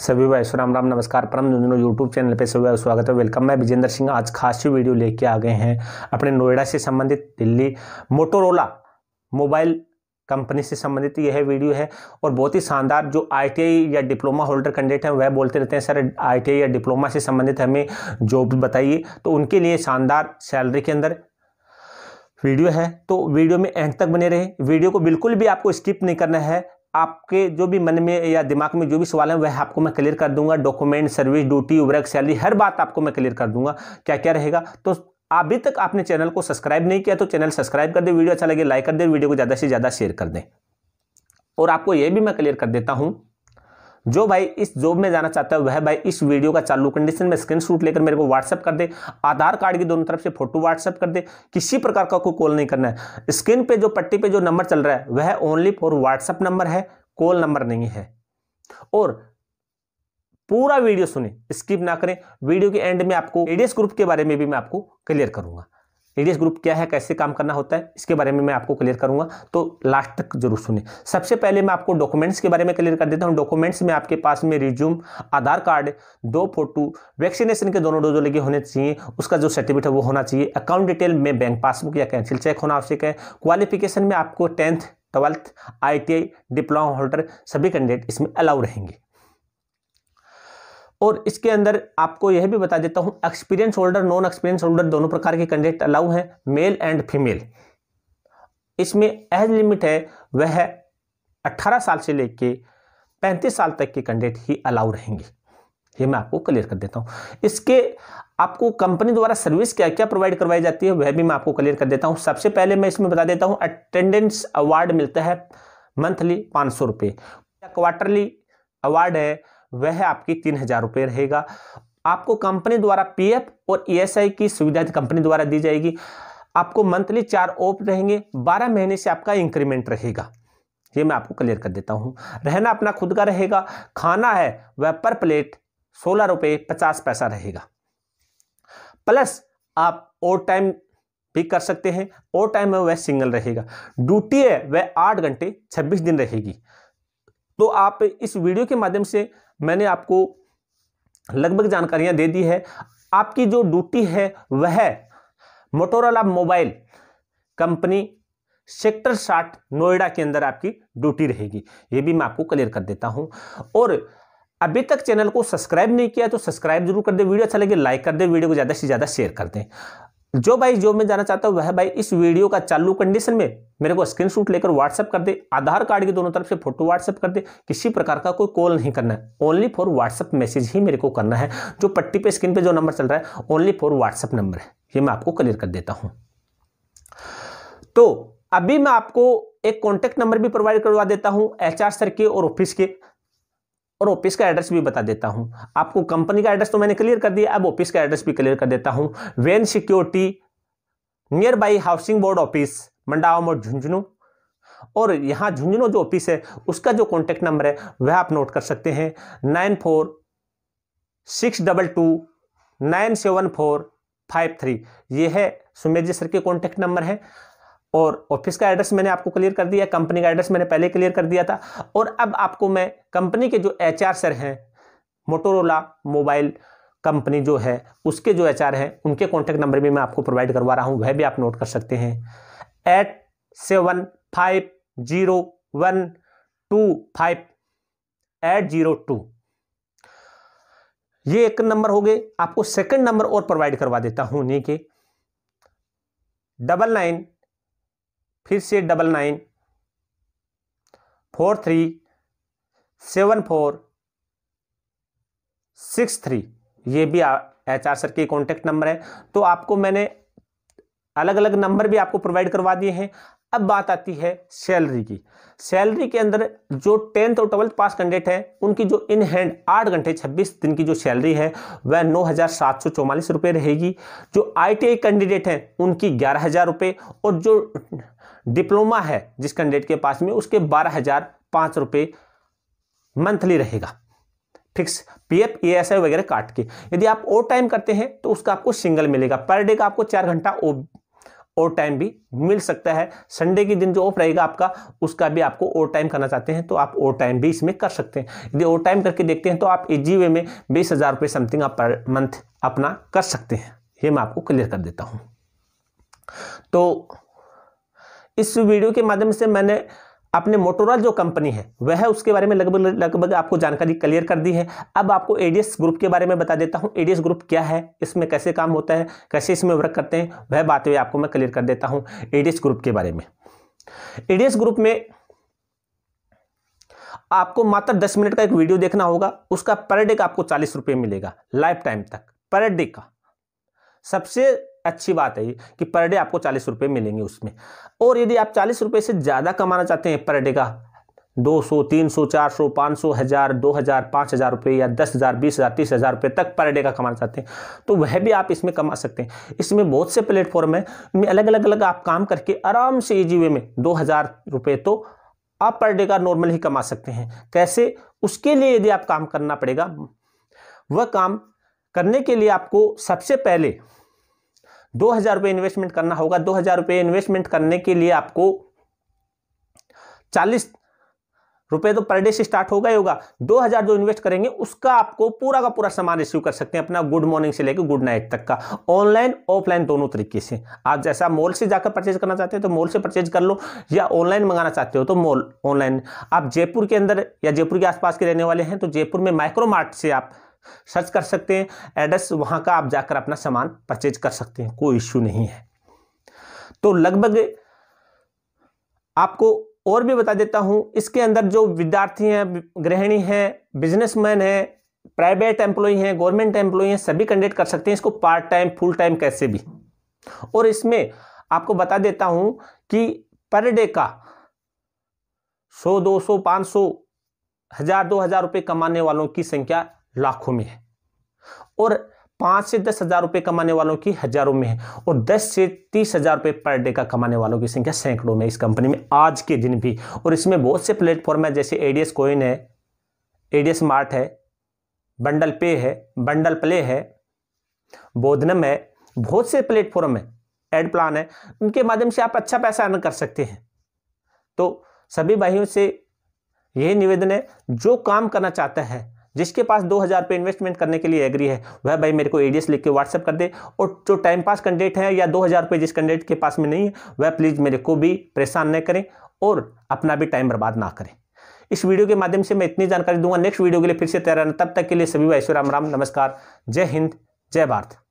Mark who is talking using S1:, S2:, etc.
S1: सभी भाई राम राम नमस्कार परम झुंझुनू यूट्यूब चैनल पे सभी स्वागत है वेलकम मैं विजेंद्र सिंह आज खासी वीडियो लेके आ गए हैं अपने नोएडा से संबंधित दिल्ली मोटोरोला मोबाइल कंपनी से संबंधित यह वीडियो है और बहुत ही शानदार जो आईटीआई या डिप्लोमा होल्डर कैंडिडेट हैं वह बोलते रहते हैं सर आईटीआई या डिप्लोमा से संबंधित हमें जॉब बताइए तो उनके लिए शानदार सैलरी के अंदर वीडियो है तो वीडियो में एंड तक बने रहे वीडियो को बिल्कुल भी आपको स्किप नहीं करना है आपके जो भी मन में या दिमाग में जो भी सवाल है वह आपको मैं क्लियर कर दूंगा document service duty work salary हर बात आपको मैं क्लियर कर दूंगा क्या क्या रहेगा तो अभी तक आपने चैनल को सब्सक्राइब नहीं किया तो चैनल सब्सक्राइब कर दे वीडियो अच्छा लगे लाइक कर दे वीडियो को ज़्यादा से ज़्यादा शेयर कर दें और आपको यह भी मैं क्लियर कर देता हूं जो भाई इस जॉब में जाना चाहता है वह भाई इस वीडियो का चालू कंडीशन में स्क्रीनशॉट लेकर मेरे को व्हाट्सअप कर दे आधार कार्ड की दोनों तरफ से फोटो व्हाट्सअप कर दे किसी प्रकार का कोई कॉल नहीं करना है स्क्रीन पे जो पट्टी पे जो नंबर चल रहा है वह ओनली फॉर व्हाट्सअप नंबर है कॉल नंबर नहीं है और पूरा वीडियो सुने स्किप ना करें वीडियो के एंड में आपको एडीएस ग्रुप के बारे में भी मैं आपको क्लियर करूंगा रेडियस ग्रुप क्या है कैसे काम करना होता है इसके बारे में मैं आपको क्लियर करूंगा तो लास्ट तक जरूर सुने सबसे पहले मैं आपको डॉक्यूमेंट्स के बारे में क्लियर कर देता हूँ डॉक्यूमेंट्स में आपके पास में रिज्यूम आधार कार्ड दो फोटो वैक्सीनेशन के दोनों डोजो लगे होने चाहिए उसका जो सर्टिफिकेट है वो होना चाहिए अकाउंट डिटेल में बैंक पासबुक या कैंसिल चेक होना आवश्यक है क्वालिफिकेशन में आपको टेंथ ट्वेल्थ आई डिप्लोमा होल्डर सभी कैंडिडेट इसमें अलाउ रहेंगे और इसके अंदर आपको यह भी बता देता हूं experience holder non experience holder दोनों प्रकार के कैंडिडेट अलाउ हैं मेल एंड फीमेल इसमें एज लिमिट है वह 18 साल से लेके 35 साल तक के कैंडिडेट ही अलाउ रहेंगे ये मैं आपको क्लियर कर देता हूँ इसके आपको कंपनी द्वारा सर्विस क्या क्या प्रोवाइड करवाई जाती है वह भी मैं आपको क्लियर कर देता हूँ सबसे पहले मैं इसमें बता देता हूँ अटेंडेंस अवार्ड मिलता है मंथली पाँच सौ रुपये क्वार्टरली अवार्ड है वह आपकी तीन हजार रुपये रहेगा आपको कंपनी द्वारा पीएफ और ईएसआई की सुविधा कंपनी द्वारा दी जाएगी आपको मंथली चार ओप रहेंगे बारह महीने से आपका इंक्रीमेंट रहेगा ये मैं आपको क्लियर कर देता हूँ रहना अपना खुद का रहेगा खाना है वह पर प्लेट सोलह रुपये पचास पैसा रहेगा प्लस आप ओवर टाइम भी कर सकते हैं ओवर टाइम में वह सिंगल रहेगा ड्यूटी है वह आठ घंटे छब्बीस दिन रहेगी तो आप इस वीडियो के माध्यम से मैंने आपको लगभग जानकारियां दे दी है आपकी जो ड्यूटी है वह मोटोरोला मोबाइल कंपनी सेक्टर साठ नोएडा के अंदर आपकी ड्यूटी रहेगी ये भी मैं आपको क्लियर कर देता हूं और अभी तक चैनल को सब्सक्राइब नहीं किया तो सब्सक्राइब जरूर कर दे वीडियो अच्छा लगे लाइक कर दे वीडियो को ज़्यादा से ज़्यादा शेयर कर दें जो भाई जो मैं जाना चाहता हूं वह भाई इस वीडियो का चालू कंडीशन में मेरे को शूट लेकर व्हाट्सएप कर दे आधार कार्ड के दोनों तरफ से फोटो व्हाट्सएप कर दे किसी प्रकार का कोई कॉल नहीं करना है ओनली फॉर व्हाट्सएप मैसेज ही मेरे को करना है जो पट्टी पे स्क्रीन पे जो नंबर चल रहा है ओनली फॉर व्हाट्सएप नंबर है ये मैं आपको क्लियर कर देता हूं तो अभी मैं आपको एक कॉन्टेक्ट नंबर भी प्रोवाइड करवा देता हूं एच सर के और ऑफिस के और ऑफिस का एड्रेस भी बता देता हूं आपको कंपनी का एड्रेस तो मैंने क्लियर कर दिया अब ऑफिस का एड्रेस भी क्लियर कर देता हूं वेन security near by housing board office Mandawa मोड़ झुंझुनू और यहाँ झुंझुनू जो ऑफिस है उसका जो कॉन्टैक्ट नंबर है वह आप नोट कर सकते हैं nine four six double two nine seven four five three ये है सुमेश जी सर के कॉन्टैक्ट नंबर है और ऑफिस का एड्रेस मैंने आपको क्लियर कर दिया कंपनी का एड्रेस मैंने पहले क्लियर कर दिया था और अब आपको मैं कंपनी के जो एच सर हैं मोटोरोला मोबाइल कंपनी जो है उसके जो एच हैं उनके कॉन्टैक्ट नंबर भी मैं आपको प्रोवाइड करवा रहा हूँ वह भी आप नोट कर सकते हैं eight seven five zero one two five eight zero two ये एक नंबर हो गए आपको सेकंड नंबर और प्रोवाइड करवा देता हूं उन्हीं के डबल नाइन फिर से double nine four three seven four six three ये भी एच आर सर के कॉन्टेक्ट नंबर है तो आपको मैंने अलग अलग नंबर भी आपको प्रोवाइड करवा दिए हैं अब बात आती है सैलरी की सैलरी के अंदर जो टेंथ और ट्वेल्थ पास कैंडिडेट है उनकी जो इन हैंड आठ घंटे छब्बीस दिन की जो सैलरी है वह नौ हज़ार सात सौ चौवालीस रुपए रहेगी जो आईटीआई कैंडिडेट हैं उनकी ग्यारह हज़ार रुपए और जो डिप्लोमा है जिस कैंडिडेट के पास में उसके बारह हज़ार पांच रुपए मंथली रहेगा fix P F E S I वगैरह काट के यदि आप ओ टाइम करते हैं तो उसका आपको सिंगल मिलेगा पर डे का आपको चार घंटा ओ और टाइम भी मिल सकता है संडे के दिन जो ऑफ रहेगा आपका उसका भी आपको ओवर टाइम करना चाहते हैं तो आप ओवर टाइम भी इसमें कर सकते हैं यदि ओवर टाइम करके देखते हैं तो आप इजी वे में बीस हज़ार रुपये समथिंग आप पर मंथ अपना कर सकते हैं ये मैं आपको क्लियर कर देता हूं तो इस वीडियो के माध्यम से मैंने आपने मोटोरा जो कंपनी है वह उसके बारे में लगभग लगभग आपको जानकारी क्लियर कर दी है अब आपको एडीएस ग्रुप के बारे में बता देता हूं एडीएस ग्रुप क्या है इसमें कैसे काम होता है कैसे इसमें वर्क करते हैं वह बात भी आपको मैं क्लियर कर देता हूं एडीएस ग्रुप के बारे में एडीएस ग्रुप में आपको मात्र दस मिनट का एक वीडियो देखना होगा उसका पर डे का आपको चालीस मिलेगा लाइफ टाइम तक पर डे का सबसे अच्छी बात है कि पर डे आपको चालीस रुपये मिलेंगे उसमें और यदि आप चालीस रुपये से ज़्यादा कमाना चाहते हैं पर डे का 200, 300, 400, 500, चार सौ पाँच हज़ार दो हज़ार पाँच हज़ार रुपये या दस हज़ार बीस हज़ार तीस हज़ार रुपये तक पर डे का कमाना चाहते हैं तो वह भी आप इसमें कमा सकते हैं इसमें बहुत से प्लेटफॉर्म है अलग अलग अलग आप काम करके आराम से ईजी वे में दो हज़ार रुपये तो आप पर डे का नॉर्मल ही कमा सकते हैं कैसे उसके लिए यदि आप काम करना पड़ेगा वह काम करने के लिए आपको सबसे पहले दो हजार रुपये इन्वेस्टमेंट करना होगा दो हजार रुपये इन्वेस्टमेंट करने के लिए आपको चालीस रुपए तो पर डे से स्टार्ट होगा ही होगा दो हजार जो इन्वेस्ट करेंगे उसका आपको पूरा का पूरा सामान रिसीव कर सकते हैं अपना गुड मॉर्निंग से लेकर गुड नाइट तक का ऑनलाइन ऑफलाइन दोनों तरीके से आप जैसा मॉल से जाकर परचेज करना चाहते हैं तो मॉल से परचेज कर लो या ऑनलाइन मंगाना चाहते हो तो मॉल ऑनलाइन आप जयपुर के अंदर या जयपुर के आसपास के रहने वाले हैं तो जयपुर में माइक्रोमार्ट से आप सर्च कर सकते हैं एड्रेस वहाँ का आप जाकर अपना सामान परचेज कर सकते हैं कोई इश्यू नहीं है तो लगभग आपको और भी बता देता हूँ इसके अंदर जो विद्यार्थी हैं गृहिणी हैं बिजनेसमैन हैं प्राइवेट एम्प्लॉई हैं गवर्नमेंट एम्प्लॉई हैं सभी कैंडिडेट कर सकते हैं इसको पार्ट टाइम फुल टाइम कैसे भी और इसमें आपको बता देता हूँ कि पर डे का 100 दो सौ सौ हज़ार दो हज़ार रुपये कमाने वालों की संख्या लाखों में है और पांच से दस हज़ार रुपए कमाने वालों की हज़ारों में है और दस से तीस हज़ार रुपए पर डे का कमाने वालों की संख्या सैकड़ों में इस कंपनी में आज के दिन भी और इसमें बहुत से प्लेटफॉर्म है जैसे एडीएस कोइन है एडीएस मार्ट है बंडल पे है बंडल प्ले है बोधनम है बहुत से प्लेटफॉर्म है एड प्लान है उनके माध्यम से आप अच्छा पैसा अर्न कर सकते हैं तो सभी भाइयों से यही निवेदन है जो काम करना चाहता है जिसके पास दो हज़ार रुपये इन्वेस्टमेंट करने के लिए एग्री है वह भाई मेरे को एडीएस लिख के व्हाट्सअप कर दे और जो टाइम पास कैंडिडेट है या दो हज़ार रुपये जिस कैंडिडेट के पास में नहीं है वह प्लीज़ मेरे को भी परेशान न करें और अपना भी टाइम बर्बाद ना करें इस वीडियो के माध्यम से मैं इतनी जानकारी दूंगा नेक्स्ट वीडियो के लिए फिर से तैयार रहना तब तक के लिए सभी भाई राम राम नमस्कार जय हिंद जय भारत